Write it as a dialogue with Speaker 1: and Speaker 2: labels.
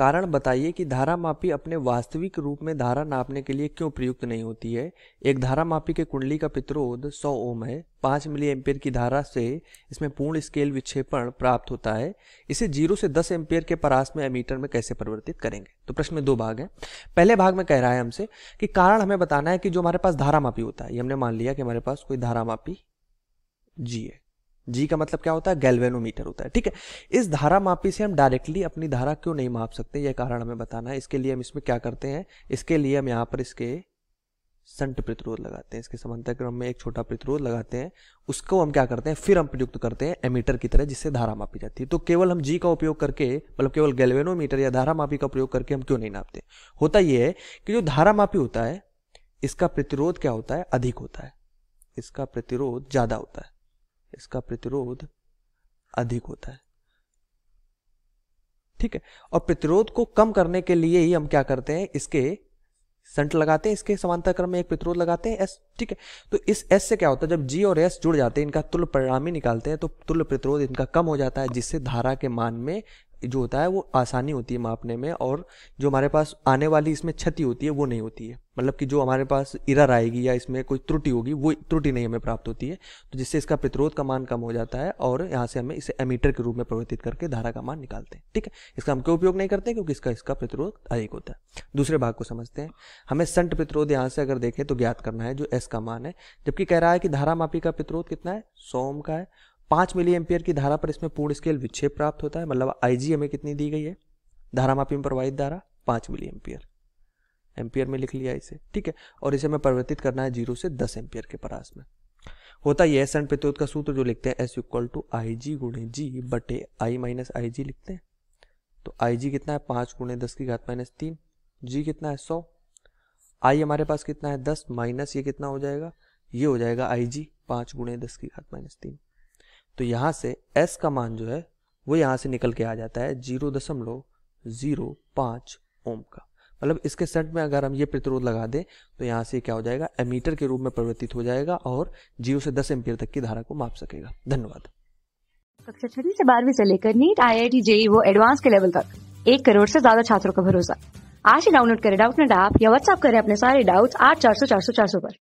Speaker 1: कारण बताइए कि धारा मापी अपने वास्तविक रूप में धारा नापने के लिए क्यों प्रयुक्त नहीं होती है एक धारा मापी के कुंडली का पित्रोध 100 ओम है 5 मिली एम्पियर की धारा से इसमें पूर्ण स्केल विक्षेपण प्राप्त होता है इसे जीरो से 10 एम्पियर के परास में एमीटर में कैसे परिवर्तित करेंगे तो प्रश्न में दो भाग हैं पहले भाग में कह रहा है हमसे कि कारण हमें बताना है कि जो हमारे पास धारा मापी होता है ये हमने मान लिया कि हमारे पास कोई धारा मापी जी है जी का मतलब क्या होता है गैल्वेनोमीटर होता है ठीक है इस धारा मापी से हम डायरेक्टली अपनी धारा क्यों नहीं माप सकते यह कारण हमें बताना है इसके लिए हम इसमें क्या करते हैं इसके लिए हम यहाँ पर इसके संट प्रतिरोध लगाते हैं इसके समांतर क्रम में एक छोटा प्रतिरोध लगाते हैं उसको हम क्या करते हैं फिर हम प्रयुक्त करते हैं एमीटर की तरह जिससे धारा मापी जाती है तो केवल हम जी का उपयोग करके मतलब केवल गैल्वेनोमीटर या धारा मापी का प्रयोग करके हम क्यों नहीं नापते होता यह है कि जो धारा मापी होता है इसका प्रतिरोध क्या होता है अधिक होता है इसका प्रतिरोध ज़्यादा होता है इसका प्रतिरोध अधिक होता है ठीक है और प्रतिरोध को कम करने के लिए ही हम क्या करते हैं इसके संट लगाते हैं इसके समांतर क्रम में एक प्रतिरोध लगाते हैं एस ठीक है तो इस एस से क्या होता है जब जी और एस जुड़ जाते हैं इनका तुल्य परिणामी निकालते हैं तो तुल्य प्रतिरोध इनका कम हो जाता है जिससे धारा के मान में जो होता है वो आसानी होती है मापने में और जो हमारे पास आने वाली इसमें क्षति होती है वो नहीं होती है मतलब कि जो हमारे पास इरर आएगी या इसमें कोई त्रुटि होगी वो त्रुटि नहीं हमें प्राप्त होती है तो जिससे इसका प्रतिरोध का मान कम हो जाता है और यहाँ से हमें इसे एमीटर के रूप में परिवर्तित करके धारा का मान निकालते हैं ठीक है इसका हम क्यों उपयोग नहीं करते क्योंकि इसका इसका प्रतिरोध अधिक होता है दूसरे भाग को समझते हैं हमें संट प्रतिरोध यहाँ से अगर देखें तो ज्ञात करना है जो एस का मान है जबकि कह रहा है कि धारा मापी का प्रतिरोध कितना है सोम का है पाँच मिली एम्पियर की धारा पर इसमें पूर्ण स्केल विक्षेप प्राप्त होता है मतलब आईजी हमें कितनी दी गई है धारा मापी में प्रवाहित धारा पाँच मिली एम्पियर एम्पियर में लिख लिया इसे ठीक है और इसे हमें परिवर्तित करना है जीरो से दस एम्पियर के परास में होता है एस एंड प्रतिरोध का सूत्र जो लिखते हैं S equal to I G गुणे जी बटे आई माइनस आई जी लिखते हैं तो आई जी कितना है पाँच गुणे दस की घात माइनस तीन जी कितना है सौ आई हमारे पास कितना है दस माइनस ये कितना हो जाएगा ये हो जाएगा आई जी पाँच गुणे दस की घात माइनस तीन तो यहाँ से एस का मान जो है वो यहाँ से निकल के आ जाता है जीरो दशमलव जीरो पाँच ओम का मतलब इसके सेंट में अगर हम ये प्रतिरोध लगा दें तो यहाँ से क्या हो जाएगा एमीटर के रूप में परिवर्तित हो जाएगा और जीरो से दस एम्पियर तक की धारा को माप सकेगा धन्यवाद
Speaker 2: कक्षा छठी से बारहवीं से लेकर NEET I I T JEE वो एडवांस के लेवल तक एक करोड़ से ज्यादा छात्रों का भरोसा आज ही डाउनलोड करें डाउट नेट ऐप या व्हाट्सअप करें अपने सारे डाउट्स आठ चार सौ चार सौ चार सौ पर